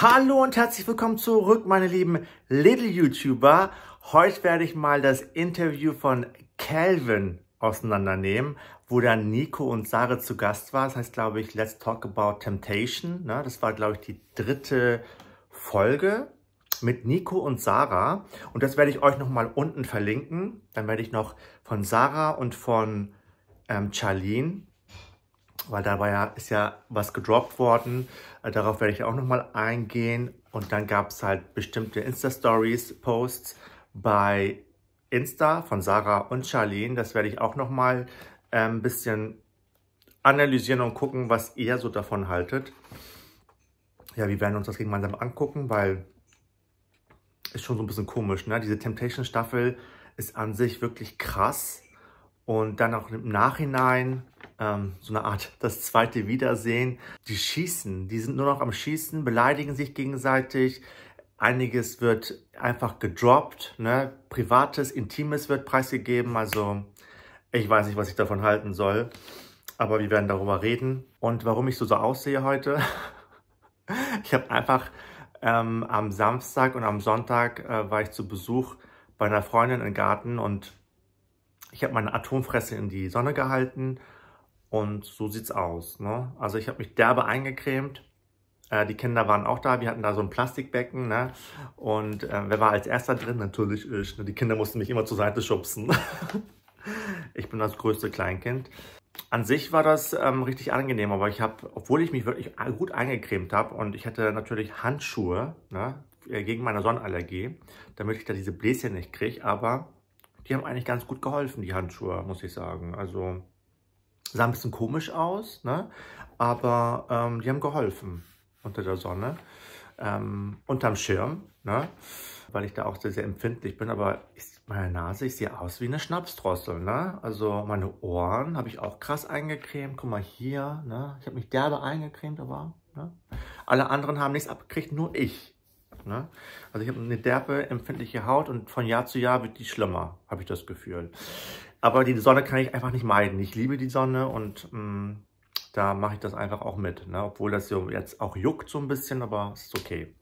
Hallo und herzlich willkommen zurück, meine lieben Little YouTuber. Heute werde ich mal das Interview von Calvin auseinandernehmen, wo dann Nico und Sarah zu Gast waren. Das heißt, glaube ich, Let's Talk About Temptation. Ne? Das war, glaube ich, die dritte Folge mit Nico und Sarah. Und das werde ich euch nochmal unten verlinken. Dann werde ich noch von Sarah und von ähm, Charlene weil dabei ja, ist ja was gedroppt worden. Äh, darauf werde ich auch nochmal eingehen. Und dann gab es halt bestimmte Insta-Stories, Posts bei Insta von Sarah und Charlene. Das werde ich auch nochmal äh, ein bisschen analysieren und gucken, was ihr so davon haltet. Ja, wir werden uns das gemeinsam angucken, weil ist schon so ein bisschen komisch, ne? Diese Temptation-Staffel ist an sich wirklich krass und dann auch im Nachhinein ähm, so eine Art das zweite Wiedersehen. Die schießen, die sind nur noch am Schießen, beleidigen sich gegenseitig. Einiges wird einfach gedroppt, ne? Privates, Intimes wird preisgegeben. Also ich weiß nicht, was ich davon halten soll, aber wir werden darüber reden. Und warum ich so so aussehe heute, ich habe einfach ähm, am Samstag und am Sonntag äh, war ich zu Besuch bei einer Freundin im Garten und ich habe meine Atomfresse in die Sonne gehalten und so sieht's aus. Ne? Also ich habe mich derbe eingecremt. Äh, die Kinder waren auch da, wir hatten da so ein Plastikbecken. Ne? Und äh, wer war als erster drin? Natürlich ich. Ne? Die Kinder mussten mich immer zur Seite schubsen. ich bin das größte Kleinkind. An sich war das ähm, richtig angenehm, aber ich habe, obwohl ich mich wirklich gut eingecremt habe und ich hatte natürlich Handschuhe ne, äh, gegen meine Sonnenallergie, damit ich da diese Bläschen nicht kriege, aber die haben eigentlich ganz gut geholfen, die Handschuhe, muss ich sagen. Also sah ein bisschen komisch aus, ne? aber ähm, die haben geholfen unter der Sonne, ähm, unterm Schirm, ne? weil ich da auch sehr, sehr empfindlich bin. Aber ist meine Nase, ich sehe aus wie eine Schnapsdrossel. Ne? Also meine Ohren habe ich auch krass eingecremt. Guck mal hier, ne? ich habe mich derbe eingecremt, aber ne? alle anderen haben nichts abgekriegt, nur ich. Ne? Also ich habe eine derbe, empfindliche Haut und von Jahr zu Jahr wird die schlimmer, habe ich das Gefühl. Aber die Sonne kann ich einfach nicht meiden. Ich liebe die Sonne und mh, mm, da mache ich das einfach auch mit. Ne? Obwohl das jetzt auch juckt so ein bisschen, aber ist okay.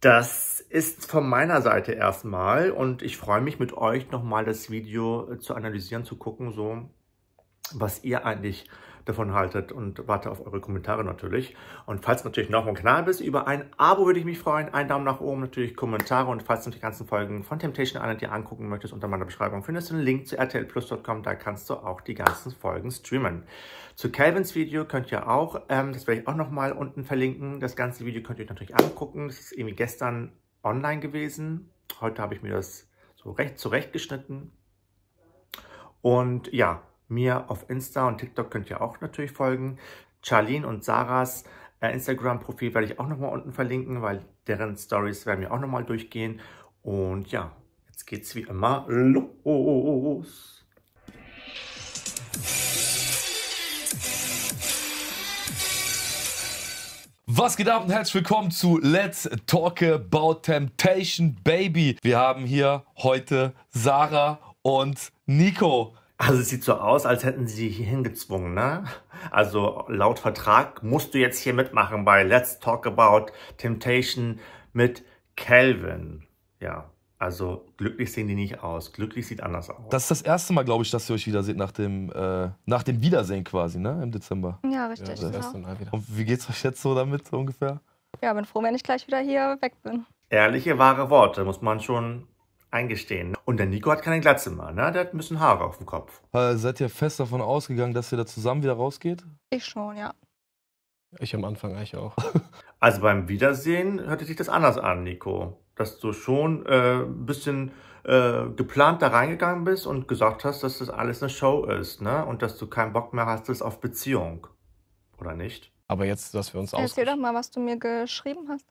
Das ist von meiner Seite erstmal und ich freue mich mit euch nochmal das Video äh, zu analysieren, zu gucken, so was ihr eigentlich davon haltet und warte auf eure Kommentare natürlich. Und falls natürlich noch im Kanal bist, über ein Abo würde ich mich freuen, einen Daumen nach oben, natürlich Kommentare und falls du die ganzen Folgen von Temptation Island dir angucken möchtest, unter meiner Beschreibung findest du einen Link zu rtlplus.com, da kannst du auch die ganzen Folgen streamen. Zu Calvins Video könnt ihr auch, ähm, das werde ich auch nochmal unten verlinken, das ganze Video könnt ihr euch natürlich angucken, das ist irgendwie gestern online gewesen, heute habe ich mir das so recht zurechtgeschnitten. Und ja, mir auf Insta und TikTok könnt ihr auch natürlich folgen. Charlene und Sarahs äh, Instagram-Profil werde ich auch nochmal unten verlinken, weil deren Stories werden wir auch nochmal durchgehen. Und ja, jetzt geht's wie immer los. Was geht ab und herzlich willkommen zu Let's Talk About Temptation Baby. Wir haben hier heute Sarah und Nico. Also es sieht so aus, als hätten sie hier hingezwungen, ne? Also laut Vertrag musst du jetzt hier mitmachen bei Let's Talk About Temptation mit Calvin. Ja, also glücklich sehen die nicht aus. Glücklich sieht anders aus. Das ist das erste Mal, glaube ich, dass ihr euch wiederseht nach dem, äh, nach dem Wiedersehen quasi, ne? Im Dezember. Ja, richtig. Ja, das genau. erste Mal wieder. Und wie geht's euch jetzt so damit so ungefähr? Ja, bin froh, wenn ich gleich wieder hier weg bin. Ehrliche, wahre Worte, muss man schon eingestehen. Und der Nico hat keine Glatze mehr, ne? Der hat ein bisschen Haare auf dem Kopf. Äh, seid ihr fest davon ausgegangen, dass ihr da zusammen wieder rausgeht? Ich schon, ja. Ich am Anfang eigentlich auch. Also beim Wiedersehen hörte sich das anders an, Nico. Dass du schon äh, ein bisschen äh, geplant da reingegangen bist und gesagt hast, dass das alles eine Show ist, ne? Und dass du keinen Bock mehr hast auf Beziehung. Oder nicht? Aber jetzt, dass wir uns aus. Erzähl doch mal, was du mir geschrieben hast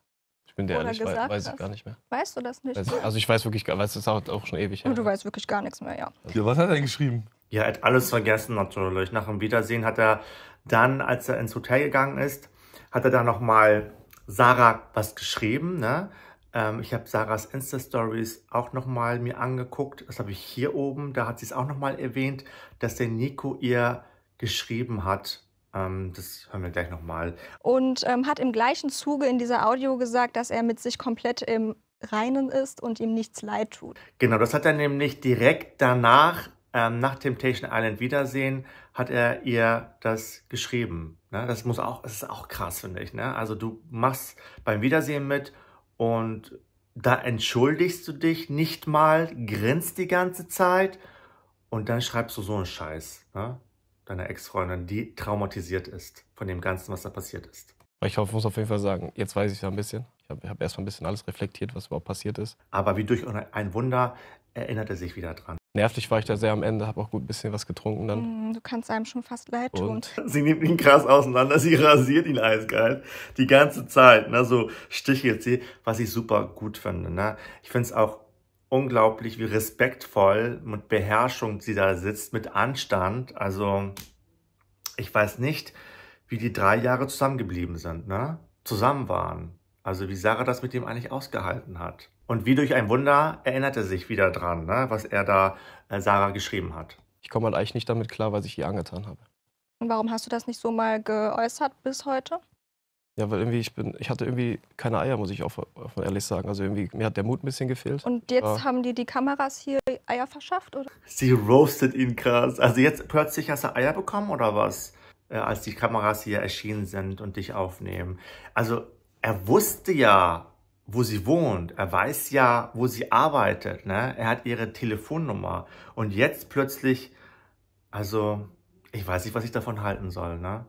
bin dir ehrlich, weiß, weiß ich gar nicht mehr. Weißt du das nicht? Weiß, also ich weiß wirklich gar weiß das auch, auch schon ewig. Ja. Du weißt wirklich gar nichts mehr, ja. ja was hat er denn geschrieben? Ja, er hat alles vergessen natürlich. Nach dem Wiedersehen hat er dann, als er ins Hotel gegangen ist, hat er dann nochmal Sarah was geschrieben. Ne? Ähm, ich habe Sarahs Insta-Stories auch nochmal mir angeguckt. Das habe ich hier oben. Da hat sie es auch nochmal erwähnt, dass der Nico ihr geschrieben hat, ähm, das hören wir gleich nochmal. Und ähm, hat im gleichen Zuge in dieser Audio gesagt, dass er mit sich komplett im Reinen ist und ihm nichts leid tut. Genau, das hat er nämlich direkt danach, ähm, nach Temptation Island Wiedersehen, hat er ihr das geschrieben. Ne? Das muss auch, das ist auch krass, finde ich. Ne? Also du machst beim Wiedersehen mit und da entschuldigst du dich nicht mal, grinst die ganze Zeit und dann schreibst du so einen Scheiß. Ne? deiner Ex-Freundin, die traumatisiert ist von dem Ganzen, was da passiert ist. Ich hoffe, muss auf jeden Fall sagen, jetzt weiß ich ja ein bisschen. Ich habe hab mal ein bisschen alles reflektiert, was überhaupt passiert ist. Aber wie durch ein Wunder erinnert er sich wieder dran. Nervig war ich da sehr am Ende, habe auch gut ein bisschen was getrunken dann. Mm, du kannst einem schon fast leid tun. Und? Sie nimmt ihn krass auseinander, sie rasiert ihn eiskalt die ganze Zeit. Ne? So stichelt sie, was ich super gut finde. Ne? Ich finde es auch unglaublich, wie respektvoll, mit Beherrschung sie da sitzt, mit Anstand. Also ich weiß nicht, wie die drei Jahre zusammengeblieben sind, ne? Zusammen waren. Also wie Sarah das mit ihm eigentlich ausgehalten hat. Und wie durch ein Wunder erinnert er sich wieder dran, ne? was er da äh, Sarah geschrieben hat. Ich komme halt eigentlich nicht damit klar, was ich ihr angetan habe. Und warum hast du das nicht so mal geäußert bis heute? Ja, weil irgendwie ich bin, ich hatte irgendwie keine Eier, muss ich auch von ehrlich sagen. Also irgendwie mir hat der Mut ein bisschen gefehlt. Und jetzt ja. haben dir die Kameras hier Eier verschafft, oder? Sie roastet ihn krass. Also jetzt plötzlich hast du Eier bekommen oder was? Äh, als die Kameras hier erschienen sind und dich aufnehmen. Also er wusste ja, wo sie wohnt. Er weiß ja, wo sie arbeitet. Ne? Er hat ihre Telefonnummer. Und jetzt plötzlich, also ich weiß nicht, was ich davon halten soll. Ne?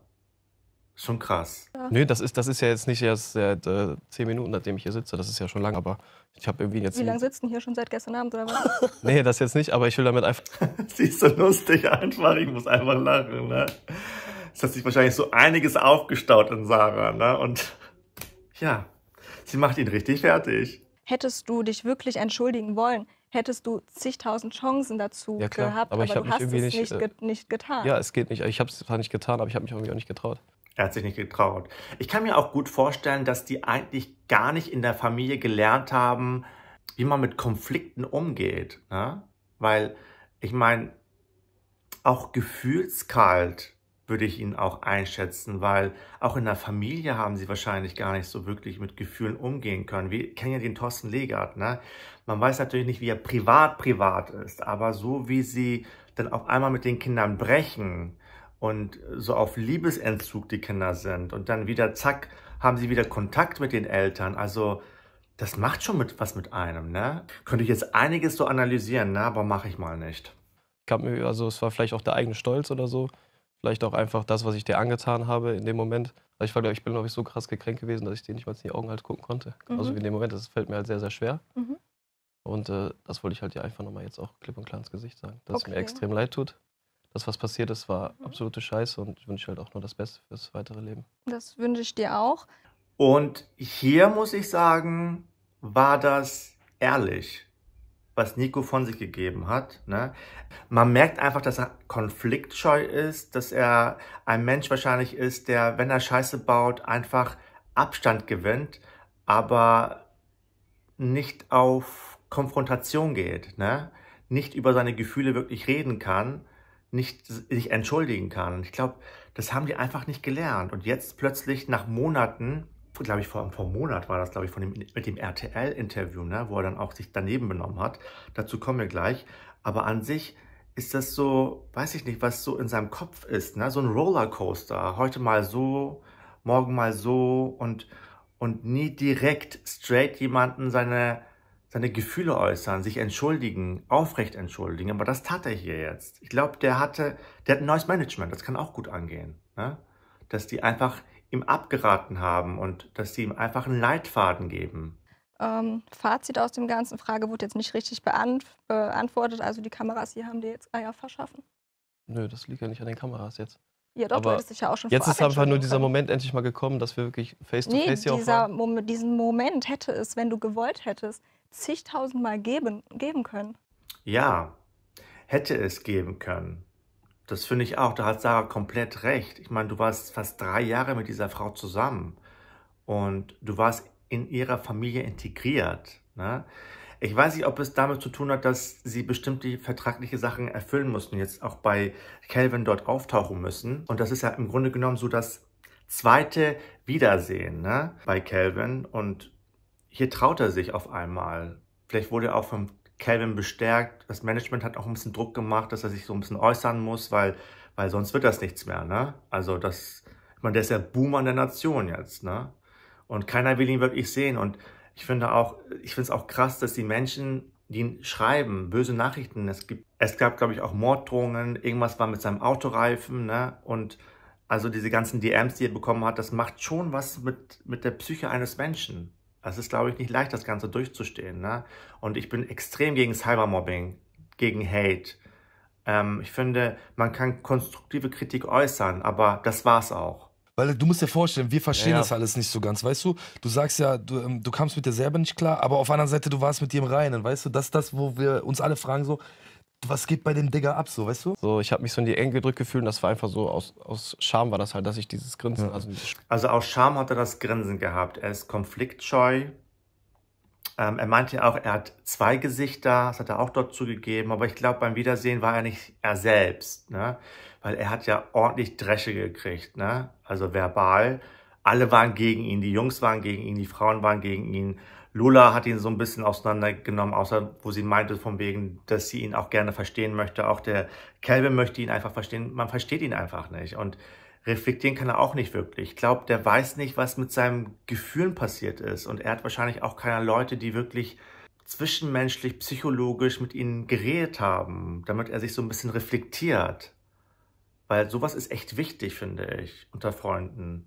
Schon krass. Ja. Nö, das ist, das ist ja jetzt nicht erst seit äh, zehn Minuten, nachdem ich hier sitze. Das ist ja schon lang, aber ich habe irgendwie jetzt. Wie lange sitzen hier schon seit gestern Abend oder was? nee, das jetzt nicht, aber ich will damit einfach. Sie ist so lustig einfach. Ich muss einfach lachen, ne? Es hat sich wahrscheinlich so einiges aufgestaut in Sarah, ne? Und ja, sie macht ihn richtig fertig. Hättest du dich wirklich entschuldigen wollen, hättest du zigtausend Chancen dazu ja, gehabt, aber, aber ich du hast es nicht, nicht, äh, nicht getan. Ja, es geht nicht. Ich habe es zwar nicht getan, aber ich habe mich irgendwie auch nicht getraut. Er hat sich nicht getraut. Ich kann mir auch gut vorstellen, dass die eigentlich gar nicht in der Familie gelernt haben, wie man mit Konflikten umgeht. Ne? Weil, ich meine, auch gefühlskalt würde ich ihn auch einschätzen, weil auch in der Familie haben sie wahrscheinlich gar nicht so wirklich mit Gefühlen umgehen können. Wir kennen ja den Thorsten Legard, ne? Man weiß natürlich nicht, wie er privat privat ist, aber so wie sie dann auf einmal mit den Kindern brechen, und so auf Liebesentzug die Kinder sind und dann wieder zack, haben sie wieder Kontakt mit den Eltern. Also das macht schon mit, was mit einem, ne? Könnte ich jetzt einiges so analysieren, ne? aber mache ich mal nicht. Ich Mir, also es war vielleicht auch der eigene Stolz oder so. Vielleicht auch einfach das, was ich dir angetan habe in dem Moment. Ich war, glaube ich, bin, glaube ich, so krass gekränkt gewesen, dass ich dir nicht mal in die Augen halt gucken konnte. Mhm. Also in dem Moment, das fällt mir halt sehr, sehr schwer. Mhm. Und äh, das wollte ich halt dir einfach nochmal jetzt auch klipp und klar ins Gesicht sagen, dass okay. es mir extrem leid tut das, was passiert ist, war mhm. absolute Scheiße und ich wünsche halt auch nur das Beste fürs weitere Leben. Das wünsche ich dir auch. Und hier muss ich sagen, war das ehrlich, was Nico von sich gegeben hat. Ne? Man merkt einfach, dass er konfliktscheu ist, dass er ein Mensch wahrscheinlich ist, der, wenn er Scheiße baut, einfach Abstand gewinnt, aber nicht auf Konfrontation geht, ne? nicht über seine Gefühle wirklich reden kann nicht sich entschuldigen kann. Ich glaube, das haben die einfach nicht gelernt. Und jetzt plötzlich nach Monaten, glaube ich, vor, vor einem Monat war das, glaube ich, von dem, mit dem RTL-Interview, ne, wo er dann auch sich daneben benommen hat. Dazu kommen wir gleich. Aber an sich ist das so, weiß ich nicht, was so in seinem Kopf ist, ne? so ein Rollercoaster. Heute mal so, morgen mal so und, und nie direkt straight jemanden seine seine Gefühle äußern, sich entschuldigen, aufrecht entschuldigen. Aber das tat er hier jetzt. Ich glaube, der hatte, der hat ein neues Management. Das kann auch gut angehen. Ne? Dass die einfach ihm abgeraten haben und dass sie ihm einfach einen Leitfaden geben. Ähm, Fazit aus dem Ganzen, Frage wurde jetzt nicht richtig beantwortet. Also die Kameras hier haben dir jetzt Eier verschaffen. Nö, das liegt ja nicht an den Kameras jetzt. Ja, doch, aber du hättest dich ja auch schon Jetzt ist einfach nur dieser Moment endlich mal gekommen, dass wir wirklich face-to-face -face nee, hier dieser auch waren. Mom diesen Moment hätte es, wenn du gewollt hättest zigtausendmal geben, geben können. Ja, hätte es geben können. Das finde ich auch. Da hat Sarah komplett recht. Ich meine, du warst fast drei Jahre mit dieser Frau zusammen und du warst in ihrer Familie integriert. Ne? Ich weiß nicht, ob es damit zu tun hat, dass sie bestimmte vertragliche Sachen erfüllen mussten, jetzt auch bei Calvin dort auftauchen müssen. Und das ist ja im Grunde genommen so das zweite Wiedersehen ne? bei Calvin. Und hier traut er sich auf einmal. Vielleicht wurde er auch von Calvin bestärkt. Das Management hat auch ein bisschen Druck gemacht, dass er sich so ein bisschen äußern muss, weil, weil sonst wird das nichts mehr. Ne? Also das, ich meine, der ist ja Boomer der Nation jetzt. Ne? Und keiner will ihn wirklich sehen. Und ich finde auch, ich finde es auch krass, dass die Menschen, die ihn schreiben, böse Nachrichten, es gibt, es gab, glaube ich, auch Morddrohungen, irgendwas war mit seinem Autoreifen, ne? Und also diese ganzen DMs, die er bekommen hat, das macht schon was mit, mit der Psyche eines Menschen. Das ist, glaube ich, nicht leicht, das Ganze durchzustehen. Ne? Und ich bin extrem gegen Cybermobbing, gegen Hate. Ähm, ich finde, man kann konstruktive Kritik äußern, aber das war's auch. Weil du musst dir vorstellen, wir verstehen ja. das alles nicht so ganz, weißt du? Du sagst ja, du, ähm, du kamst mit dir selber nicht klar, aber auf der anderen Seite, du warst mit dir im Reinen, weißt du? Das ist das, wo wir uns alle fragen so, was geht bei dem Digger ab, so, weißt du? So, ich habe mich so in die Enge gedrückt gefühlt und das war einfach so, aus, aus Scham war das halt, dass ich dieses Grinsen, ja. also Also aus Scham hat er das Grinsen gehabt. Er ist konfliktscheu. Ähm, er meinte ja auch, er hat zwei Gesichter, das hat er auch dort zugegeben, aber ich glaube, beim Wiedersehen war er nicht er selbst, ne? Weil er hat ja ordentlich Dresche gekriegt, ne? Also verbal. Alle waren gegen ihn, die Jungs waren gegen ihn, die Frauen waren gegen ihn. Lola hat ihn so ein bisschen auseinandergenommen, außer wo sie meinte von wegen, dass sie ihn auch gerne verstehen möchte. Auch der Calvin möchte ihn einfach verstehen. Man versteht ihn einfach nicht. Und reflektieren kann er auch nicht wirklich. Ich glaube, der weiß nicht, was mit seinen Gefühlen passiert ist. Und er hat wahrscheinlich auch keine Leute, die wirklich zwischenmenschlich, psychologisch mit ihnen geredet haben, damit er sich so ein bisschen reflektiert. Weil sowas ist echt wichtig, finde ich, unter Freunden.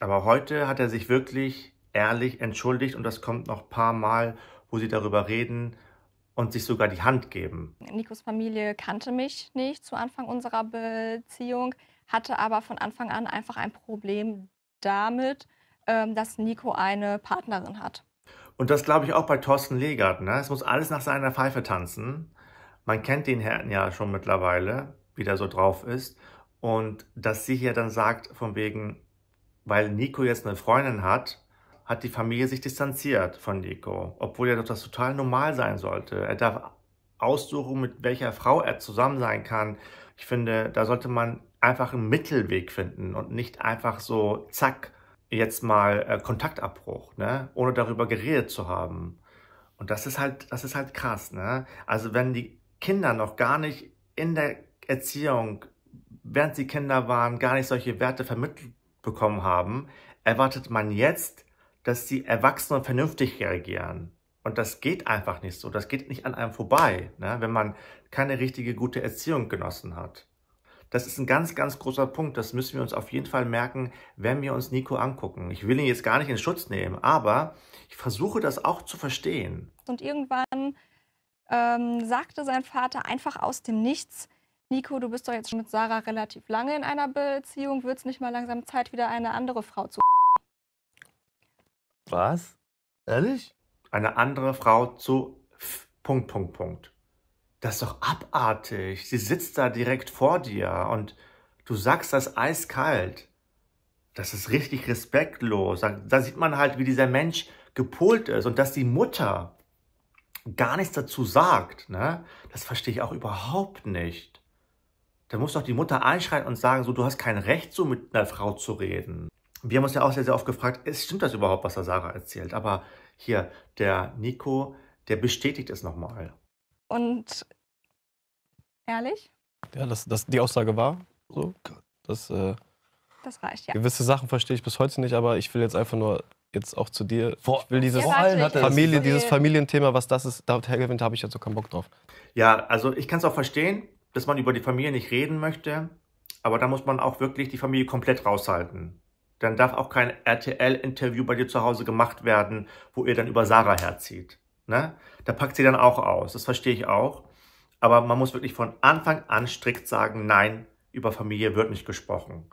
Aber heute hat er sich wirklich ehrlich entschuldigt und das kommt noch ein paar Mal, wo sie darüber reden und sich sogar die Hand geben. Nikos Familie kannte mich nicht zu Anfang unserer Beziehung, hatte aber von Anfang an einfach ein Problem damit, ähm, dass Nico eine Partnerin hat. Und das glaube ich auch bei Thorsten Legert. Ne? Es muss alles nach seiner Pfeife tanzen. Man kennt den Herrn ja schon mittlerweile, wie der so drauf ist. Und dass sie hier dann sagt, von wegen, weil Nico jetzt eine Freundin hat, hat die Familie sich distanziert von Nico, obwohl ja doch das total normal sein sollte. Er darf aussuchen, mit welcher Frau er zusammen sein kann. Ich finde, da sollte man einfach einen Mittelweg finden und nicht einfach so, zack, jetzt mal äh, Kontaktabbruch, ne? ohne darüber geredet zu haben. Und das ist halt, das ist halt krass. Ne? Also wenn die Kinder noch gar nicht in der Erziehung, während sie Kinder waren, gar nicht solche Werte vermittelt bekommen haben, erwartet man jetzt, dass die Erwachsenen vernünftig reagieren. Und das geht einfach nicht so. Das geht nicht an einem vorbei, ne? wenn man keine richtige gute Erziehung genossen hat. Das ist ein ganz, ganz großer Punkt. Das müssen wir uns auf jeden Fall merken, wenn wir uns Nico angucken. Ich will ihn jetzt gar nicht in Schutz nehmen, aber ich versuche das auch zu verstehen. Und irgendwann ähm, sagte sein Vater einfach aus dem Nichts, Nico, du bist doch jetzt schon mit Sarah relativ lange in einer Beziehung, wird es nicht mal langsam Zeit, wieder eine andere Frau zu was? Ehrlich? Eine andere Frau zu F. Punkt, Punkt, Punkt. Das ist doch abartig. Sie sitzt da direkt vor dir und du sagst das eiskalt. Das ist richtig respektlos. Da, da sieht man halt, wie dieser Mensch gepolt ist und dass die Mutter gar nichts dazu sagt. Ne? Das verstehe ich auch überhaupt nicht. Da muss doch die Mutter einschreiten und sagen, so, du hast kein Recht, so mit einer Frau zu reden wir haben uns ja auch sehr, sehr oft gefragt, stimmt das überhaupt, was der Sarah erzählt? Aber hier, der Nico, der bestätigt es nochmal. Und ehrlich? Ja, dass das, die Aussage war so. Das, äh, das reicht, ja. Gewisse Sachen verstehe ich bis heute nicht, aber ich will jetzt einfach nur jetzt auch zu dir. Vor, ich will dieses, ja, Familie, dieses Familienthema, was das ist, da hergewinnt, habe ich jetzt so keinen Bock drauf. Ja, also ich kann es auch verstehen, dass man über die Familie nicht reden möchte, aber da muss man auch wirklich die Familie komplett raushalten dann darf auch kein RTL-Interview bei dir zu Hause gemacht werden, wo ihr dann über Sarah herzieht. Ne? Da packt sie dann auch aus, das verstehe ich auch. Aber man muss wirklich von Anfang an strikt sagen, nein, über Familie wird nicht gesprochen.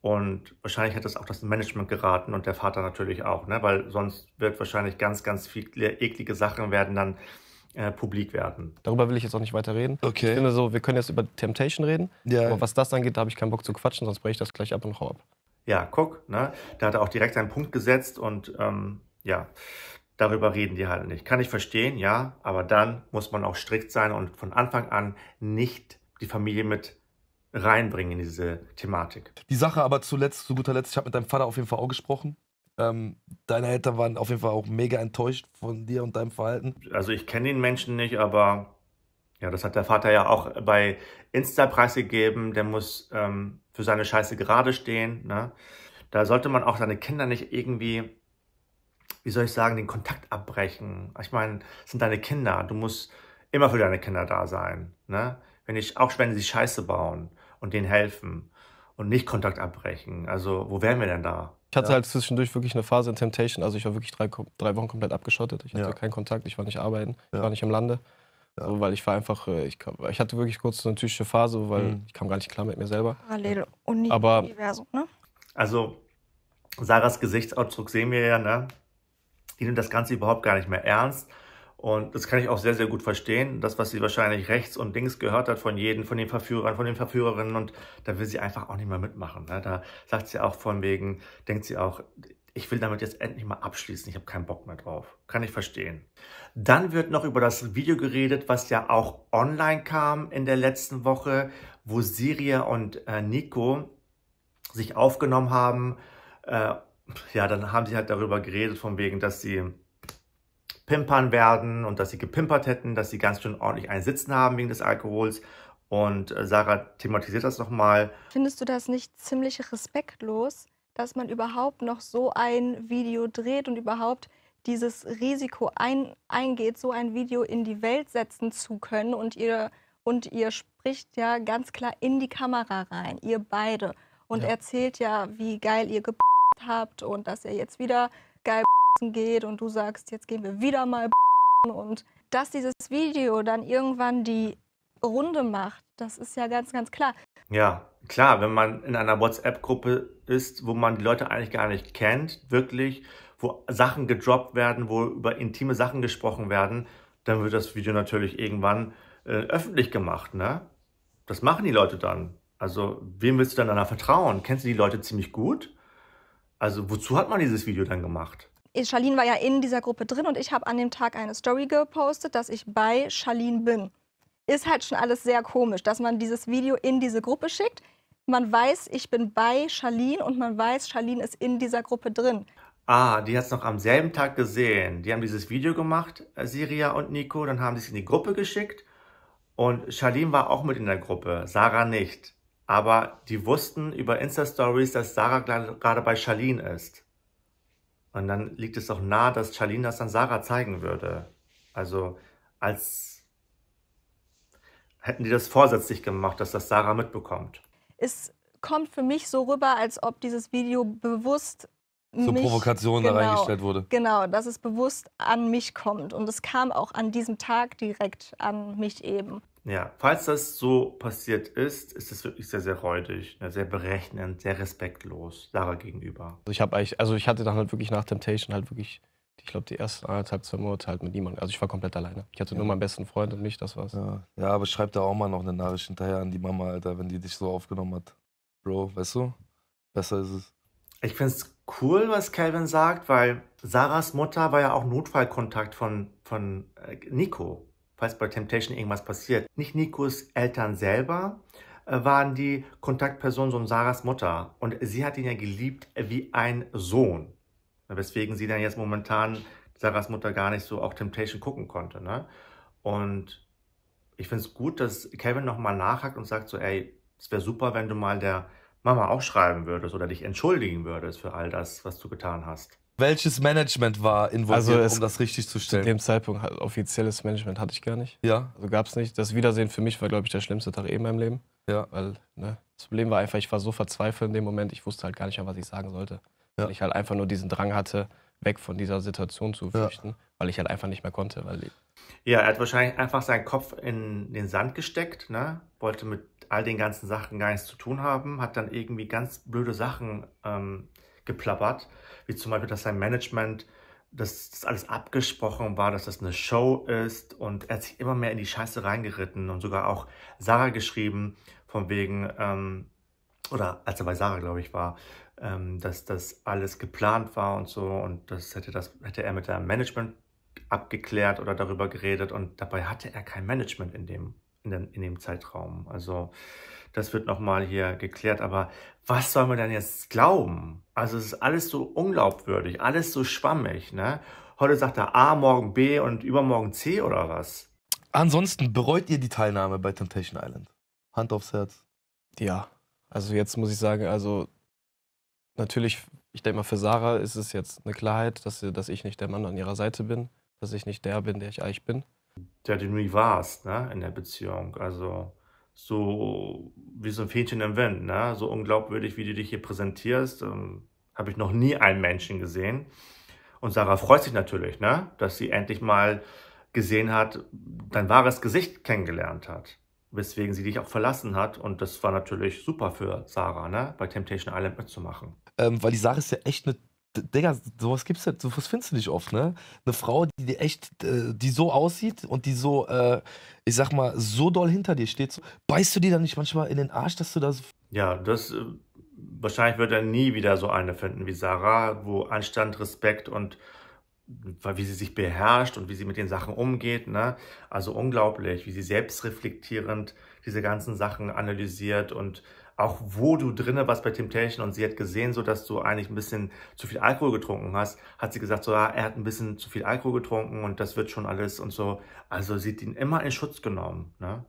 Und wahrscheinlich hat das auch das Management geraten und der Vater natürlich auch, ne? weil sonst wird wahrscheinlich ganz, ganz viele eklige Sachen werden dann äh, publik werden. Darüber will ich jetzt auch nicht weiter reden. Okay. Ich finde so, wir können jetzt über Temptation reden, ja. aber was das angeht, da habe ich keinen Bock zu quatschen, sonst breche ich das gleich ab und hau ab. Ja, guck, ne? da hat er auch direkt seinen Punkt gesetzt und ähm, ja, darüber reden die halt nicht. Kann ich verstehen, ja, aber dann muss man auch strikt sein und von Anfang an nicht die Familie mit reinbringen in diese Thematik. Die Sache aber zuletzt, zu guter Letzt, ich habe mit deinem Vater auf jeden Fall auch gesprochen. Ähm, deine Eltern waren auf jeden Fall auch mega enttäuscht von dir und deinem Verhalten. Also ich kenne den Menschen nicht, aber ja, das hat der Vater ja auch bei Insta preisgegeben. Der muss ähm, für seine Scheiße gerade stehen. Ne? Da sollte man auch seine Kinder nicht irgendwie, wie soll ich sagen, den Kontakt abbrechen. Ich meine, es sind deine Kinder. Du musst immer für deine Kinder da sein. Ne? Wenn ich, auch wenn sie Scheiße bauen und denen helfen und nicht Kontakt abbrechen. Also, wo wären wir denn da? Ich hatte ja. halt zwischendurch wirklich eine Phase in Temptation. Also ich war wirklich drei, drei Wochen komplett abgeschottet. Ich hatte ja. keinen Kontakt, ich war nicht arbeiten, ja. ich war nicht im Lande. Ja. So, weil ich war einfach, äh, ich, kam, ich hatte wirklich kurz so eine typische Phase, weil mhm. ich kam gar nicht klar mit mir selber. Parallel Uni Aber, Universum, ne? Also, Sarahs Gesichtsausdruck sehen wir ja, ne? Die nimmt das Ganze überhaupt gar nicht mehr ernst. Und das kann ich auch sehr, sehr gut verstehen. Das, was sie wahrscheinlich rechts und links gehört hat von jedem, von den Verführern, von den Verführerinnen. Und da will sie einfach auch nicht mehr mitmachen. Ne? Da sagt sie auch von wegen, denkt sie auch, ich will damit jetzt endlich mal abschließen, ich habe keinen Bock mehr drauf. Kann ich verstehen. Dann wird noch über das Video geredet, was ja auch online kam in der letzten Woche, wo Siria und äh, Nico sich aufgenommen haben. Äh, ja, dann haben sie halt darüber geredet, von wegen, dass sie pimpern werden und dass sie gepimpert hätten, dass sie ganz schön ordentlich einen Sitzen haben wegen des Alkohols. Und äh, Sarah thematisiert das nochmal. Findest du das nicht ziemlich respektlos, dass man überhaupt noch so ein Video dreht und überhaupt dieses Risiko ein, eingeht, so ein Video in die Welt setzen zu können. Und ihr, und ihr spricht ja ganz klar in die Kamera rein, ihr beide. Und ja. erzählt ja, wie geil ihr gep habt und dass ihr jetzt wieder geil geht und du sagst, jetzt gehen wir wieder mal und dass dieses Video dann irgendwann die Runde macht, das ist ja ganz, ganz klar. Ja, klar, wenn man in einer WhatsApp-Gruppe ist, wo man die Leute eigentlich gar nicht kennt, wirklich, wo Sachen gedroppt werden, wo über intime Sachen gesprochen werden, dann wird das Video natürlich irgendwann äh, öffentlich gemacht. Ne? Das machen die Leute dann. Also, wem willst du dann einer vertrauen? Kennst du die Leute ziemlich gut? Also, wozu hat man dieses Video dann gemacht? Charlene war ja in dieser Gruppe drin und ich habe an dem Tag eine Story gepostet, dass ich bei Charlene bin. Ist halt schon alles sehr komisch, dass man dieses Video in diese Gruppe schickt, man weiß, ich bin bei Charlene und man weiß, Charlene ist in dieser Gruppe drin. Ah, die hat es noch am selben Tag gesehen. Die haben dieses Video gemacht, äh, Siria und Nico, dann haben sie es in die Gruppe geschickt und Charlene war auch mit in der Gruppe, Sarah nicht. Aber die wussten über Insta-Stories, dass Sarah gerade bei Charlene ist. Und dann liegt es doch nahe, dass Charlene das dann Sarah zeigen würde. Also als hätten die das vorsätzlich gemacht, dass das Sarah mitbekommt es kommt für mich so rüber, als ob dieses Video bewusst zur mich, Provokation genau, da reingestellt wurde. Genau, dass es bewusst an mich kommt. Und es kam auch an diesem Tag direkt an mich eben. Ja, falls das so passiert ist, ist es wirklich sehr, sehr räudig, ne, sehr berechnend, sehr respektlos Sarah gegenüber. Also ich habe eigentlich, also ich hatte dann halt wirklich nach Temptation halt wirklich ich glaube, die ersten anderthalb, zwei Monate halt mit niemandem. Also ich war komplett alleine. Ich hatte ja. nur meinen besten Freund und mich, das war's. Ja. ja, aber schreib da auch mal noch eine Nachricht hinterher an die Mama, Alter, wenn die dich so aufgenommen hat. Bro, weißt du? Besser ist es. Ich find's cool, was Calvin sagt, weil Sarahs Mutter war ja auch Notfallkontakt von, von äh, Nico, falls bei Temptation irgendwas passiert. Nicht Nikos Eltern selber, äh, waren die Kontaktpersonen von Sarahs Mutter. Und sie hat ihn ja geliebt wie ein Sohn. Weswegen sie dann jetzt momentan Sarahs Mutter gar nicht so auch Temptation gucken konnte. Ne? Und ich finde es gut, dass Kevin nochmal nachhakt und sagt so, ey, es wäre super, wenn du mal der Mama auch schreiben würdest oder dich entschuldigen würdest für all das, was du getan hast. Welches Management war involviert, also um das richtig zu stellen? Zu dem Zeitpunkt offizielles Management hatte ich gar nicht. Ja. Also gab es nicht. Das Wiedersehen für mich war, glaube ich, der schlimmste Tag eh in meinem Leben. Ja. Weil, ne, das Problem war einfach, ich war so verzweifelt in dem Moment, ich wusste halt gar nicht mehr, was ich sagen sollte. Ja. Weil ich halt einfach nur diesen Drang hatte, weg von dieser Situation zu flüchten, ja. weil ich halt einfach nicht mehr konnte. Weil ja, er hat wahrscheinlich einfach seinen Kopf in den Sand gesteckt, ne? wollte mit all den ganzen Sachen gar nichts zu tun haben, hat dann irgendwie ganz blöde Sachen ähm, geplappert, wie zum Beispiel, dass sein Management, dass das alles abgesprochen war, dass das eine Show ist und er hat sich immer mehr in die Scheiße reingeritten und sogar auch Sarah geschrieben, von wegen, ähm, oder als er bei Sarah, glaube ich, war, ähm, dass das alles geplant war und so und das hätte, das hätte er mit seinem Management abgeklärt oder darüber geredet und dabei hatte er kein Management in dem, in dem, in dem Zeitraum. Also das wird nochmal hier geklärt, aber was soll man denn jetzt glauben? Also es ist alles so unglaubwürdig, alles so schwammig. Ne? Heute sagt er A, morgen B und übermorgen C oder was? Ansonsten bereut ihr die Teilnahme bei Temptation Island? Hand aufs Herz. Ja, also jetzt muss ich sagen, also natürlich, ich denke mal, für Sarah ist es jetzt eine Klarheit, dass, sie, dass ich nicht der Mann an ihrer Seite bin, dass ich nicht der bin, der ich eigentlich bin. Der du nie warst, ne, in der Beziehung. Also so wie so ein Fähnchen im Wind, ne? So unglaubwürdig, wie du dich hier präsentierst, ähm, habe ich noch nie einen Menschen gesehen. Und Sarah freut sich natürlich, ne? Dass sie endlich mal gesehen hat, dein wahres Gesicht kennengelernt hat weswegen sie dich auch verlassen hat. Und das war natürlich super für Sarah, ne? bei Temptation Island mitzumachen. Ähm, weil die Sarah ist ja echt eine Digga, sowas gibt's ja, sowas findest du nicht oft, ne? Eine Frau, die, die echt, äh, die so aussieht und die so, äh, ich sag mal, so doll hinter dir steht, beißt du die dann nicht manchmal in den Arsch, dass du da so. Ja, das äh, wahrscheinlich wird er nie wieder so eine finden wie Sarah, wo Anstand, Respekt und wie sie sich beherrscht und wie sie mit den Sachen umgeht. Ne? Also unglaublich, wie sie selbstreflektierend diese ganzen Sachen analysiert und auch wo du drinne warst bei Temptation und sie hat gesehen, so dass du eigentlich ein bisschen zu viel Alkohol getrunken hast, hat sie gesagt, so ja, ah, er hat ein bisschen zu viel Alkohol getrunken und das wird schon alles und so. Also sie hat ihn immer in Schutz genommen. Ne?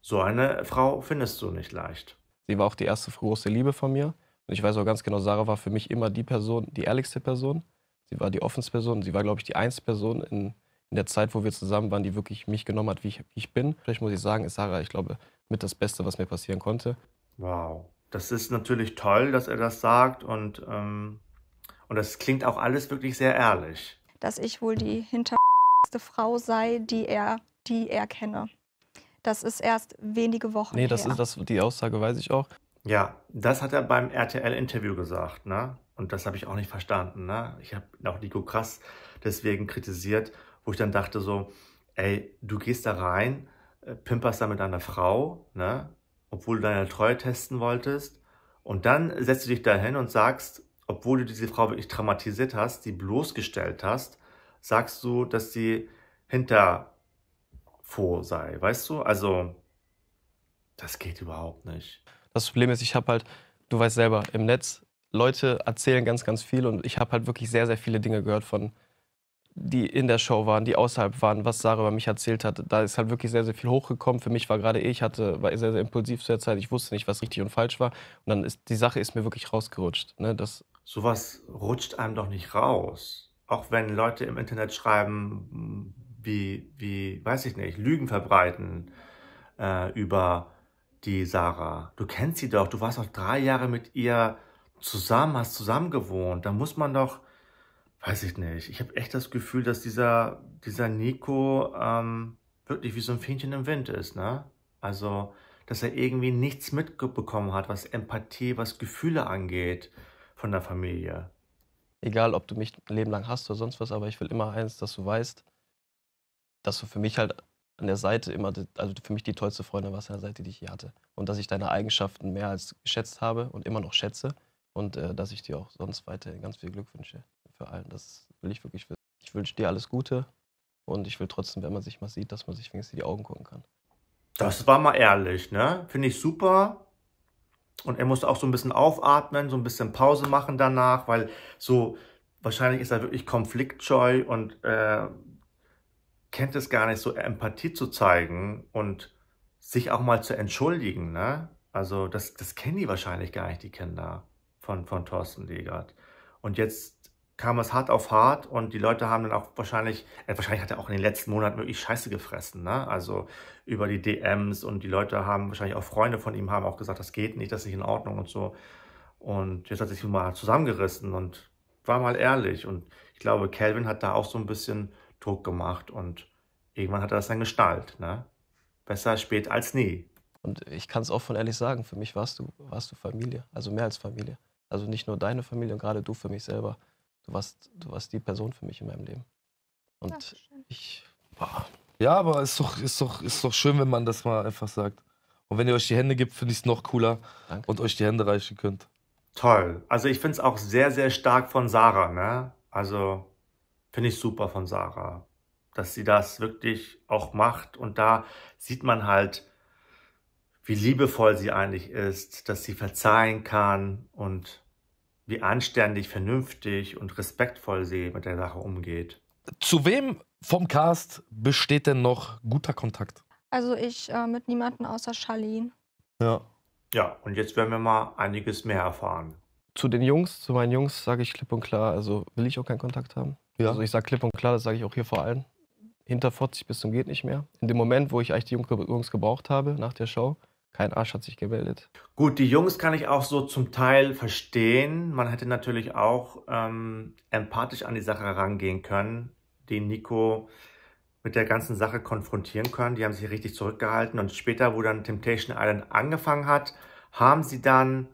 So eine Frau findest du nicht leicht. Sie war auch die erste große Liebe von mir. Und ich weiß auch ganz genau, Sarah war für mich immer die Person, die ehrlichste Person. Sie war die offenste Person. Sie war, glaube ich, die einzige Person in, in der Zeit, wo wir zusammen waren, die wirklich mich genommen hat, wie ich, wie ich bin. Vielleicht muss ich sagen, ist Sarah, ich glaube, mit das Beste, was mir passieren konnte. Wow. Das ist natürlich toll, dass er das sagt und, ähm, und das klingt auch alles wirklich sehr ehrlich. Dass ich wohl die hinterste Frau sei, die er, die er kenne. Das ist erst wenige Wochen. Nee, das her. ist das, die Aussage weiß ich auch. Ja, das hat er beim RTL-Interview gesagt, ne? Und das habe ich auch nicht verstanden. Ne? Ich habe auch Nico Krass deswegen kritisiert, wo ich dann dachte so, ey, du gehst da rein, äh, pimperst da mit deiner Frau, ne? obwohl du deine Treue testen wolltest. Und dann setzt du dich da hin und sagst, obwohl du diese Frau wirklich traumatisiert hast, die bloßgestellt hast, sagst du, dass sie hinter vor sei, weißt du? Also, das geht überhaupt nicht. Das Problem ist, ich habe halt, du weißt selber, im Netz Leute erzählen ganz, ganz viel und ich habe halt wirklich sehr, sehr viele Dinge gehört von, die in der Show waren, die außerhalb waren, was Sarah über mich erzählt hat. Da ist halt wirklich sehr, sehr viel hochgekommen. Für mich war gerade eh, ich, hatte, war sehr, sehr impulsiv zu der Zeit. Ich wusste nicht, was richtig und falsch war. Und dann ist die Sache ist mir wirklich rausgerutscht. Ne? Das Sowas rutscht einem doch nicht raus. Auch wenn Leute im Internet schreiben, wie, wie weiß ich nicht, Lügen verbreiten äh, über die Sarah. Du kennst sie doch, du warst doch drei Jahre mit ihr zusammen, hast zusammen gewohnt, da muss man doch, weiß ich nicht, ich habe echt das Gefühl, dass dieser, dieser Nico ähm, wirklich wie so ein Fähnchen im Wind ist, ne? Also, dass er irgendwie nichts mitbekommen hat, was Empathie, was Gefühle angeht von der Familie. Egal, ob du mich ein Leben lang hast oder sonst was, aber ich will immer eins, dass du weißt, dass du für mich halt an der Seite immer, also für mich die tollste Freundin warst an der Seite, die ich je hatte. Und dass ich deine Eigenschaften mehr als geschätzt habe und immer noch schätze und äh, dass ich dir auch sonst weiterhin ganz viel Glück wünsche für allen. Das will ich wirklich wissen. Ich wünsche dir alles Gute und ich will trotzdem, wenn man sich mal sieht, dass man sich wenigstens in die Augen gucken kann. Das war mal ehrlich, ne? Finde ich super. Und er musste auch so ein bisschen aufatmen, so ein bisschen Pause machen danach, weil so wahrscheinlich ist er wirklich konfliktscheu und äh, kennt es gar nicht, so Empathie zu zeigen und sich auch mal zu entschuldigen, ne? Also das, das kennen die wahrscheinlich gar nicht, die Kinder von, von Thorsten Legert. Und jetzt kam es hart auf hart und die Leute haben dann auch wahrscheinlich, äh, wahrscheinlich hat er auch in den letzten Monaten wirklich Scheiße gefressen, ne? Also über die DMs und die Leute haben wahrscheinlich auch Freunde von ihm haben auch gesagt, das geht nicht, das ist nicht in Ordnung und so. Und jetzt hat er sich mal zusammengerissen und war mal ehrlich. Und ich glaube, Calvin hat da auch so ein bisschen Druck gemacht und irgendwann hat er das dann geschnallt, ne? Besser spät als nie. Und ich kann es auch von ehrlich sagen, für mich warst du, warst du Familie, also mehr als Familie. Also nicht nur deine Familie und gerade du für mich selber. Du warst, du warst die Person für mich in meinem Leben. Und ja, ich. Boah. Ja, aber ist doch, ist, doch, ist doch schön, wenn man das mal einfach sagt. Und wenn ihr euch die Hände gibt, finde ich es noch cooler Danke. und euch die Hände reichen könnt. Toll. Also ich finde es auch sehr, sehr stark von Sarah, ne? Also finde ich super von Sarah, dass sie das wirklich auch macht. Und da sieht man halt, wie liebevoll sie eigentlich ist, dass sie verzeihen kann und wie anständig, vernünftig und respektvoll sie mit der Sache umgeht. Zu wem vom Cast besteht denn noch guter Kontakt? Also ich äh, mit niemandem außer Charlene. Ja. Ja, und jetzt werden wir mal einiges mehr erfahren. Zu den Jungs, zu meinen Jungs sage ich klipp und klar, also will ich auch keinen Kontakt haben. Ja. Also ich sage klipp und klar, das sage ich auch hier vor allen. Hinter 40 bis zum geht nicht mehr. In dem Moment, wo ich eigentlich die Jungs gebraucht habe nach der Show, kein Arsch hat sich gemeldet. Gut, die Jungs kann ich auch so zum Teil verstehen. Man hätte natürlich auch ähm, empathisch an die Sache herangehen können, den Nico mit der ganzen Sache konfrontieren können. Die haben sich richtig zurückgehalten und später, wo dann Temptation Island angefangen hat, haben sie dann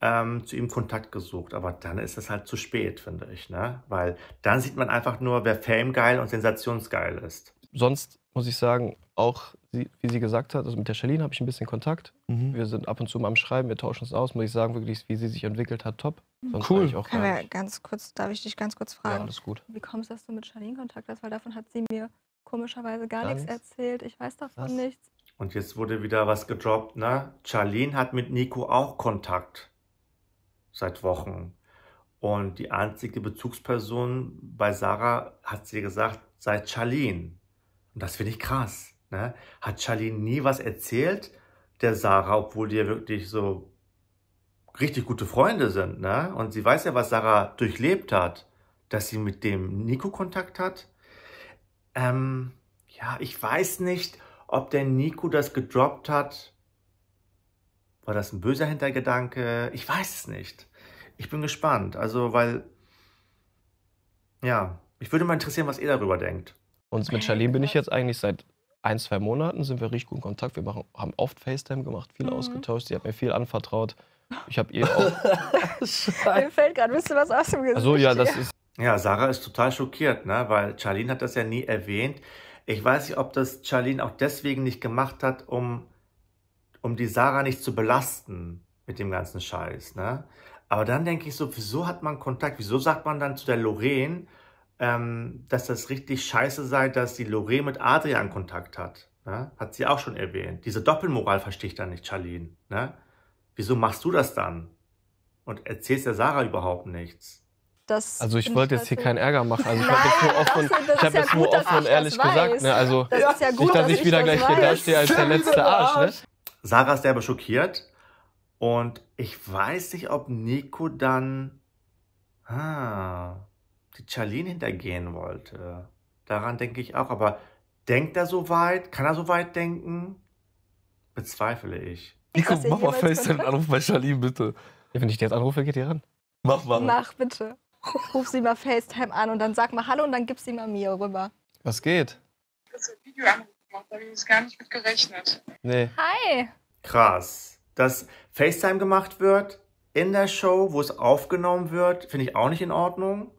ähm, zu ihm Kontakt gesucht. Aber dann ist es halt zu spät, finde ich. Ne? Weil dann sieht man einfach nur, wer famegeil und sensationsgeil ist. Sonst muss ich sagen, auch, sie, wie sie gesagt hat, also mit der Charlene habe ich ein bisschen Kontakt. Mhm. Wir sind ab und zu mal am Schreiben, wir tauschen uns aus. Muss ich sagen, wirklich, wie sie sich entwickelt hat, top. Sonst cool. Ich auch Kann gar ganz kurz, darf ich dich ganz kurz fragen? Ja, alles gut. Wie kommst du, dass du mit Charlene Kontakt hast? Weil davon hat sie mir komischerweise gar, gar nichts erzählt. Ich weiß davon was? nichts. Und jetzt wurde wieder was gedroppt, ne? Charlene hat mit Nico auch Kontakt. Seit Wochen. Und die einzige Bezugsperson bei Sarah hat sie gesagt, sei Charlene. Und das finde ich krass. Ne? Hat Charlie nie was erzählt, der Sarah, obwohl die ja wirklich so richtig gute Freunde sind. Ne? Und sie weiß ja, was Sarah durchlebt hat, dass sie mit dem Nico Kontakt hat. Ähm, ja, ich weiß nicht, ob der Nico das gedroppt hat. War das ein böser Hintergedanke? Ich weiß es nicht. Ich bin gespannt. Also, weil, ja, ich würde mal interessieren, was ihr darüber denkt. Und mit Charlene bin ich jetzt eigentlich seit ein, zwei Monaten sind wir richtig gut in Kontakt. Wir machen, haben oft FaceTime gemacht, viel mhm. ausgetauscht. Sie hat mir viel anvertraut. Ich habe ihr auch. mir fällt gerade ein bisschen was aus dem Gesicht. Also, ja, das ist. Ja, Sarah ist total schockiert, ne? weil Charlene hat das ja nie erwähnt. Ich weiß nicht, ob das Charlene auch deswegen nicht gemacht hat, um, um die Sarah nicht zu belasten mit dem ganzen Scheiß. Ne? Aber dann denke ich so, wieso hat man Kontakt? Wieso sagt man dann zu der Lorraine, ähm, dass das richtig scheiße sei, dass die Lore mit Adrian Kontakt hat. Ne? Hat sie auch schon erwähnt. Diese Doppelmoral verstehe ich dann nicht, Charlene. Ne? Wieso machst du das dann? Und erzählst der Sarah überhaupt nichts. Das also ich wollte jetzt halt hier keinen Ärger machen. Also ich habe jetzt nur offen, das, ich habe ja jetzt nur offen und ehrlich gesagt. Ne? Also das ja gut, nicht, dass, dass ich, wieder das gleich hier dastehe als der letzte Arsch. Ne? Sarah ist derbe schockiert und ich weiß nicht, ob Nico dann. Ah, die Charlene hintergehen wollte. Daran denke ich auch. Aber denkt er so weit? Kann er so weit denken? Bezweifle ich. Nico, mach mal FaceTime Anruf bei Charlene, bitte. Ja, wenn ich dir jetzt anrufe, geht ihr ran. Mach mal. Mach bitte. Ruf sie mal FaceTime an und dann sag mal Hallo und dann gib sie mal mir rüber. Was geht? Das also ist ein Video angemacht, da habe ich jetzt gar nicht mit gerechnet. Nee. Hi. Krass. Dass FaceTime gemacht wird in der Show, wo es aufgenommen wird, finde ich auch nicht in Ordnung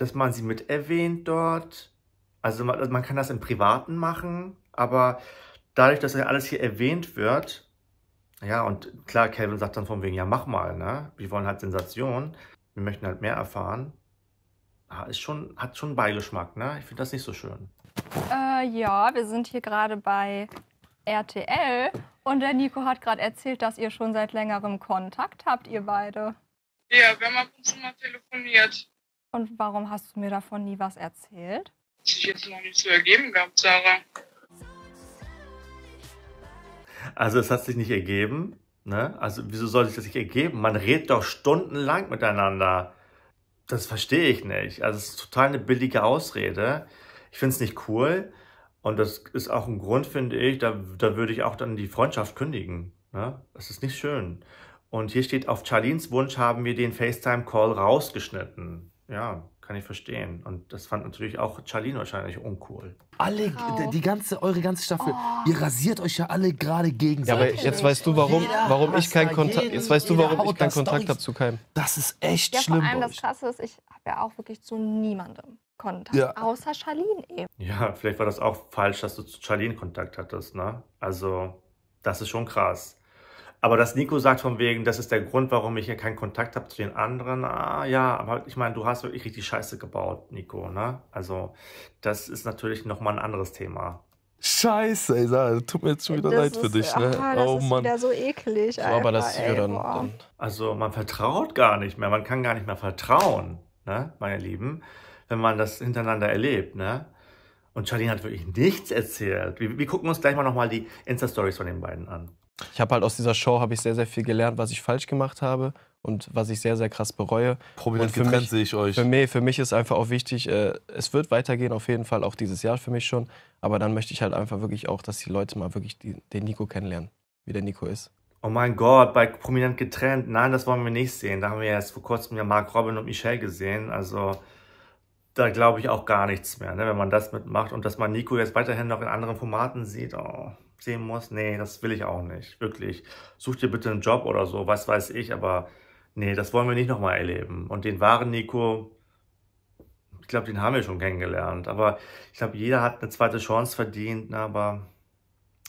dass man sie mit erwähnt dort. Also man, man kann das im Privaten machen, aber dadurch, dass ja alles hier erwähnt wird, ja, und klar, Calvin sagt dann von wegen, ja, mach mal, ne? Wir wollen halt Sensation, wir möchten halt mehr erfahren. Ah, ist schon, hat schon Beigeschmack, ne? Ich finde das nicht so schön. Äh, ja, wir sind hier gerade bei RTL und der Nico hat gerade erzählt, dass ihr schon seit längerem Kontakt habt, ihr beide. Ja, wir haben ab und zu mal telefoniert. Und warum hast du mir davon nie was erzählt? Hat sich jetzt noch nicht so ergeben gehabt, Sarah. Also es hat sich nicht ergeben. Ne? Also wieso soll sich das nicht ergeben? Man redet doch stundenlang miteinander. Das verstehe ich nicht. Also es ist total eine billige Ausrede. Ich finde es nicht cool. Und das ist auch ein Grund, finde ich, da, da würde ich auch dann die Freundschaft kündigen. Ne? Das ist nicht schön. Und hier steht, auf Charlins Wunsch haben wir den FaceTime-Call rausgeschnitten. Ja, kann ich verstehen. Und das fand natürlich auch Charlene wahrscheinlich uncool. Alle, oh. die ganze, eure ganze Staffel, oh. ihr rasiert euch ja alle gerade gegenseitig. Ja, aber jetzt weißt du, warum, warum ich keinen Kontakt, jetzt weißt du, warum ich keinen Kontakt habe zu keinem. Das ist echt ja, schlimm. Vor allem das Krasse ist, ich habe ja auch wirklich zu niemandem Kontakt, ja. außer Charlene eben. Ja, vielleicht war das auch falsch, dass du zu Charlene Kontakt hattest, ne? Also, das ist schon krass. Aber dass Nico sagt von wegen, das ist der Grund, warum ich hier keinen Kontakt habe zu den anderen, ah ja, aber ich meine, du hast wirklich richtig Scheiße gebaut, Nico, ne? Also, das ist natürlich nochmal ein anderes Thema. Scheiße, ey, das tut mir jetzt schon wieder das leid ist, für dich, ne? Ah, das oh ist Mann. wieder so eklig, so, Aber das ist ja dann, dann. Also, man vertraut gar nicht mehr, man kann gar nicht mehr vertrauen, ne, meine Lieben, wenn man das hintereinander erlebt, ne? Und Charlene hat wirklich nichts erzählt. Wir, wir gucken uns gleich mal nochmal die Insta-Stories von den beiden an. Ich habe halt aus dieser Show habe ich sehr, sehr viel gelernt, was ich falsch gemacht habe und was ich sehr, sehr krass bereue. Prominent getrennt mich, sehe ich euch. Für mich, für mich ist einfach auch wichtig, äh, es wird weitergehen, auf jeden Fall, auch dieses Jahr für mich schon. Aber dann möchte ich halt einfach wirklich auch, dass die Leute mal wirklich die, den Nico kennenlernen, wie der Nico ist. Oh mein Gott, bei Prominent getrennt, nein, das wollen wir nicht sehen. Da haben wir erst vor kurzem ja Mark Robin und Michelle gesehen, also da glaube ich auch gar nichts mehr, ne, wenn man das mitmacht. Und dass man Nico jetzt weiterhin noch in anderen Formaten sieht, oh, sehen muss, nee, das will ich auch nicht, wirklich. Such dir bitte einen Job oder so, was weiß ich, aber nee, das wollen wir nicht nochmal erleben. Und den wahren Nico, ich glaube, den haben wir schon kennengelernt. Aber ich glaube, jeder hat eine zweite Chance verdient, ne, aber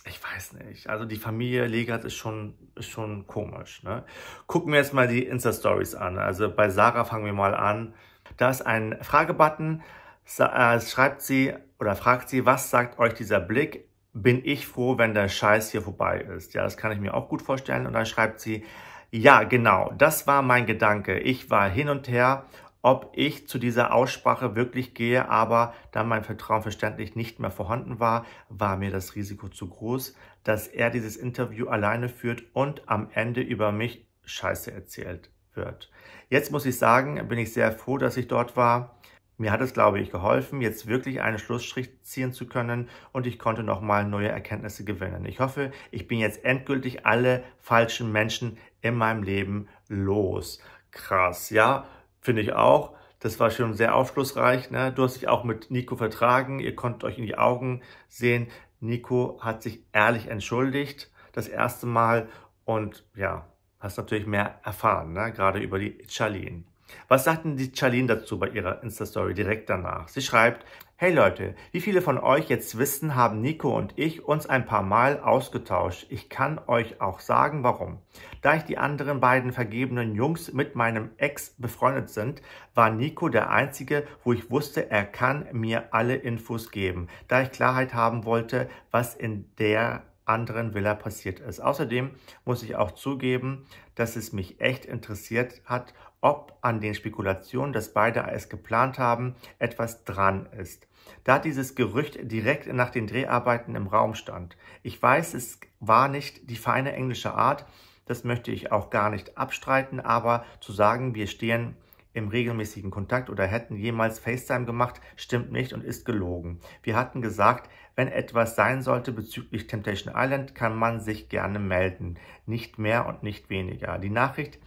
ich weiß nicht. Also die Familie Legert ist schon, ist schon komisch. Ne? Gucken wir jetzt mal die Insta-Stories an. Also bei Sarah fangen wir mal an. Da ist ein Fragebutton. Sa äh, schreibt sie oder fragt sie, was sagt euch dieser Blick? bin ich froh, wenn der Scheiß hier vorbei ist. Ja, das kann ich mir auch gut vorstellen. Und dann schreibt sie, ja, genau, das war mein Gedanke. Ich war hin und her, ob ich zu dieser Aussprache wirklich gehe, aber da mein Vertrauen verständlich nicht mehr vorhanden war, war mir das Risiko zu groß, dass er dieses Interview alleine führt und am Ende über mich Scheiße erzählt wird. Jetzt muss ich sagen, bin ich sehr froh, dass ich dort war. Mir hat es, glaube ich, geholfen, jetzt wirklich einen Schlussstrich ziehen zu können und ich konnte nochmal neue Erkenntnisse gewinnen. Ich hoffe, ich bin jetzt endgültig alle falschen Menschen in meinem Leben los. Krass, ja, finde ich auch. Das war schon sehr aufschlussreich. Ne? Du hast dich auch mit Nico vertragen. Ihr konntet euch in die Augen sehen. Nico hat sich ehrlich entschuldigt. Das erste Mal. Und ja, hast natürlich mehr erfahren, ne? gerade über die Charlene. Was sagten die Charlene dazu bei ihrer Insta-Story direkt danach? Sie schreibt, Hey Leute, wie viele von euch jetzt wissen, haben Nico und ich uns ein paar Mal ausgetauscht. Ich kann euch auch sagen, warum. Da ich die anderen beiden vergebenen Jungs mit meinem Ex befreundet sind, war Nico der einzige, wo ich wusste, er kann mir alle Infos geben, da ich Klarheit haben wollte, was in der anderen Villa passiert ist. Außerdem muss ich auch zugeben, dass es mich echt interessiert hat, ob an den Spekulationen, dass beide es geplant haben, etwas dran ist. Da dieses Gerücht direkt nach den Dreharbeiten im Raum stand. Ich weiß, es war nicht die feine englische Art, das möchte ich auch gar nicht abstreiten, aber zu sagen, wir stehen im regelmäßigen Kontakt oder hätten jemals FaceTime gemacht, stimmt nicht und ist gelogen. Wir hatten gesagt, wenn etwas sein sollte bezüglich Temptation Island, kann man sich gerne melden. Nicht mehr und nicht weniger. Die Nachricht,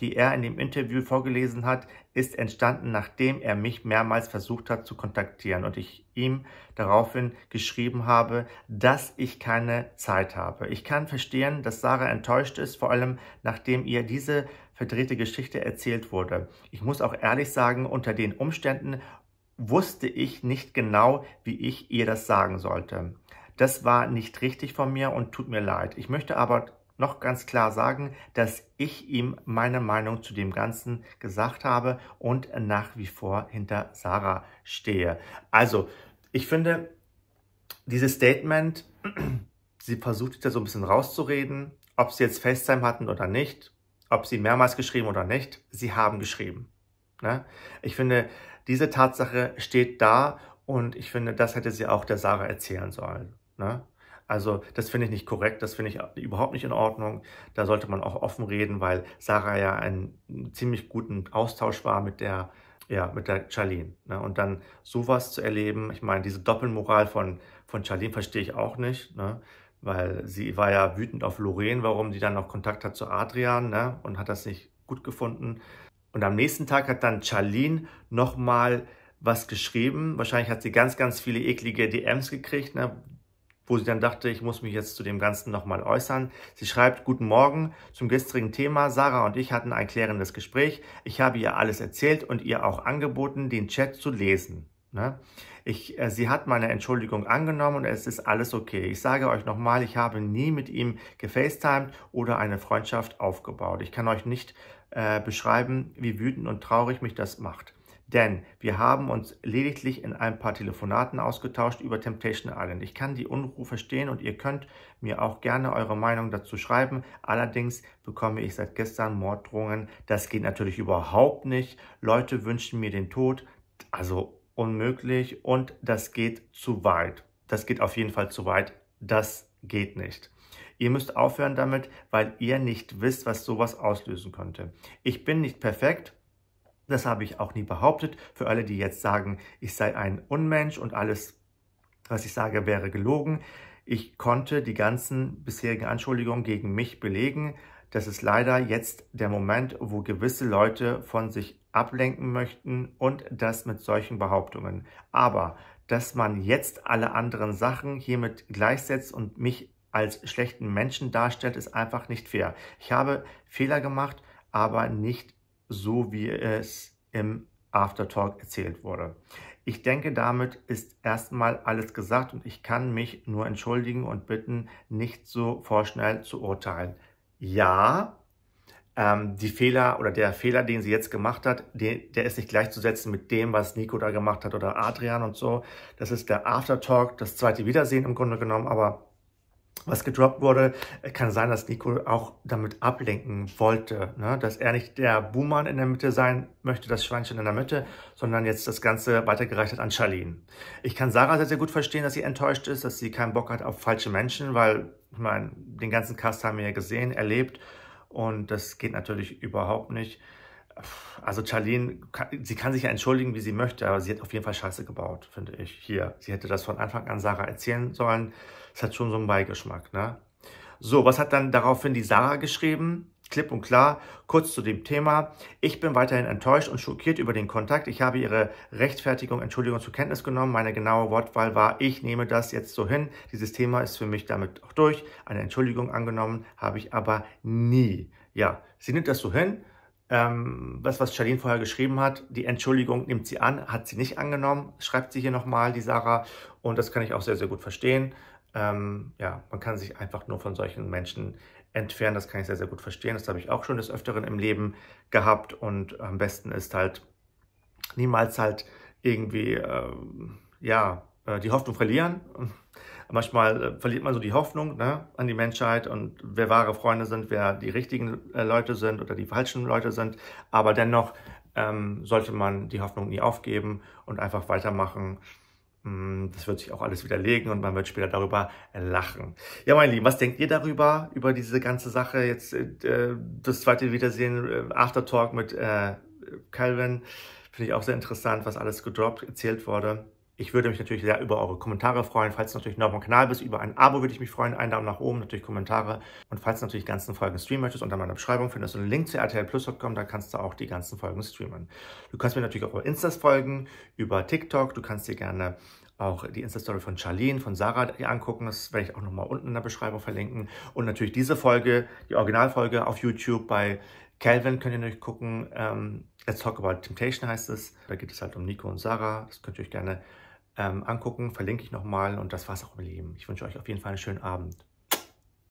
die er in dem Interview vorgelesen hat, ist entstanden, nachdem er mich mehrmals versucht hat zu kontaktieren und ich ihm daraufhin geschrieben habe, dass ich keine Zeit habe. Ich kann verstehen, dass Sarah enttäuscht ist, vor allem nachdem ihr diese verdrehte Geschichte erzählt wurde. Ich muss auch ehrlich sagen, unter den Umständen wusste ich nicht genau, wie ich ihr das sagen sollte. Das war nicht richtig von mir und tut mir leid. Ich möchte aber noch ganz klar sagen, dass ich ihm meine Meinung zu dem Ganzen gesagt habe und nach wie vor hinter Sarah stehe. Also, ich finde, dieses Statement, sie versucht da so ein bisschen rauszureden, ob sie jetzt FaceTime hatten oder nicht, ob sie mehrmals geschrieben oder nicht, sie haben geschrieben. Ne? Ich finde, diese Tatsache steht da und ich finde, das hätte sie auch der Sarah erzählen sollen. Ne? Also das finde ich nicht korrekt, das finde ich überhaupt nicht in Ordnung. Da sollte man auch offen reden, weil Sarah ja einen ziemlich guten Austausch war mit der, ja, mit der Charlene. Ne? Und dann sowas zu erleben, ich meine, diese Doppelmoral von, von Charlene verstehe ich auch nicht. Ne? weil sie war ja wütend auf Lorraine, warum sie dann noch Kontakt hat zu Adrian ne? und hat das nicht gut gefunden. Und am nächsten Tag hat dann Charlene nochmal was geschrieben. Wahrscheinlich hat sie ganz, ganz viele eklige DMs gekriegt, ne? wo sie dann dachte, ich muss mich jetzt zu dem Ganzen nochmal äußern. Sie schreibt, guten Morgen zum gestrigen Thema. Sarah und ich hatten ein klärendes Gespräch. Ich habe ihr alles erzählt und ihr auch angeboten, den Chat zu lesen. Ne? Ich, äh, sie hat meine Entschuldigung angenommen und es ist alles okay. Ich sage euch nochmal, ich habe nie mit ihm gefacetimed oder eine Freundschaft aufgebaut. Ich kann euch nicht äh, beschreiben, wie wütend und traurig mich das macht. Denn wir haben uns lediglich in ein paar Telefonaten ausgetauscht über Temptation Island. Ich kann die Unruhe verstehen und ihr könnt mir auch gerne eure Meinung dazu schreiben. Allerdings bekomme ich seit gestern Morddrohungen. Das geht natürlich überhaupt nicht. Leute wünschen mir den Tod. Also unmöglich und das geht zu weit. Das geht auf jeden Fall zu weit. Das geht nicht. Ihr müsst aufhören damit, weil ihr nicht wisst, was sowas auslösen könnte. Ich bin nicht perfekt. Das habe ich auch nie behauptet. Für alle, die jetzt sagen, ich sei ein Unmensch und alles, was ich sage, wäre gelogen. Ich konnte die ganzen bisherigen Anschuldigungen gegen mich belegen das ist leider jetzt der Moment, wo gewisse Leute von sich ablenken möchten und das mit solchen Behauptungen. Aber dass man jetzt alle anderen Sachen hiermit gleichsetzt und mich als schlechten Menschen darstellt, ist einfach nicht fair. Ich habe Fehler gemacht, aber nicht so, wie es im Aftertalk erzählt wurde. Ich denke, damit ist erstmal alles gesagt und ich kann mich nur entschuldigen und bitten, nicht so vorschnell zu urteilen ja, ähm, die Fehler oder der Fehler, den sie jetzt gemacht hat, den, der ist nicht gleichzusetzen mit dem, was Nico da gemacht hat oder Adrian und so. Das ist der Aftertalk, das zweite Wiedersehen im Grunde genommen, aber was gedroppt wurde, kann sein, dass Nico auch damit ablenken wollte, ne? dass er nicht der Buhmann in der Mitte sein möchte, das Schweinchen in der Mitte, sondern jetzt das Ganze weitergereicht hat an Charlene. Ich kann Sarah sehr, sehr gut verstehen, dass sie enttäuscht ist, dass sie keinen Bock hat auf falsche Menschen, weil, ich meine, den ganzen Cast haben wir ja gesehen, erlebt und das geht natürlich überhaupt nicht. Also Charlene, sie kann sich ja entschuldigen, wie sie möchte, aber sie hat auf jeden Fall Scheiße gebaut, finde ich, hier. Sie hätte das von Anfang an Sarah erzählen sollen. Das hat schon so einen Beigeschmack, ne? So, was hat dann daraufhin die Sarah geschrieben? Klipp und klar, kurz zu dem Thema. Ich bin weiterhin enttäuscht und schockiert über den Kontakt. Ich habe Ihre Rechtfertigung, Entschuldigung zur Kenntnis genommen. Meine genaue Wortwahl war, ich nehme das jetzt so hin. Dieses Thema ist für mich damit auch durch. Eine Entschuldigung angenommen habe ich aber nie. Ja, sie nimmt das so hin. Ähm, das, was Charlene vorher geschrieben hat, die Entschuldigung nimmt sie an, hat sie nicht angenommen, schreibt sie hier nochmal, die Sarah. Und das kann ich auch sehr, sehr gut verstehen. Ähm, ja, man kann sich einfach nur von solchen Menschen entfernen. Das kann ich sehr, sehr gut verstehen. Das habe ich auch schon des Öfteren im Leben gehabt. Und am besten ist halt niemals halt irgendwie, ähm, ja, äh, die Hoffnung verlieren. Manchmal äh, verliert man so die Hoffnung ne, an die Menschheit und wer wahre Freunde sind, wer die richtigen äh, Leute sind oder die falschen Leute sind. Aber dennoch ähm, sollte man die Hoffnung nie aufgeben und einfach weitermachen. Mm, das wird sich auch alles widerlegen und man wird später darüber lachen. Ja, mein Lieben, was denkt ihr darüber, über diese ganze Sache? Jetzt äh, das zweite Wiedersehen, äh, Aftertalk mit äh, Calvin, finde ich auch sehr interessant, was alles gedroppt, erzählt wurde. Ich würde mich natürlich sehr über eure Kommentare freuen. Falls du natürlich noch auf dem Kanal bist, über ein Abo würde ich mich freuen. Einen Daumen nach oben, natürlich Kommentare. Und falls du natürlich die ganzen Folgen streamen möchtest, unter meiner Beschreibung findest du einen Link zu rtlplus.com. Da kannst du auch die ganzen Folgen streamen. Du kannst mir natürlich auch über Instas folgen, über TikTok. Du kannst dir gerne auch die Insta-Story von Charlene, von Sarah angucken. Das werde ich auch nochmal unten in der Beschreibung verlinken. Und natürlich diese Folge, die Originalfolge auf YouTube bei Calvin könnt ihr euch gucken. Ähm, Let's Talk About Temptation heißt es. Da geht es halt um Nico und Sarah. Das könnt ihr euch gerne ähm, angucken. Verlinke ich nochmal und das war's auch im Leben. Ich wünsche euch auf jeden Fall einen schönen Abend.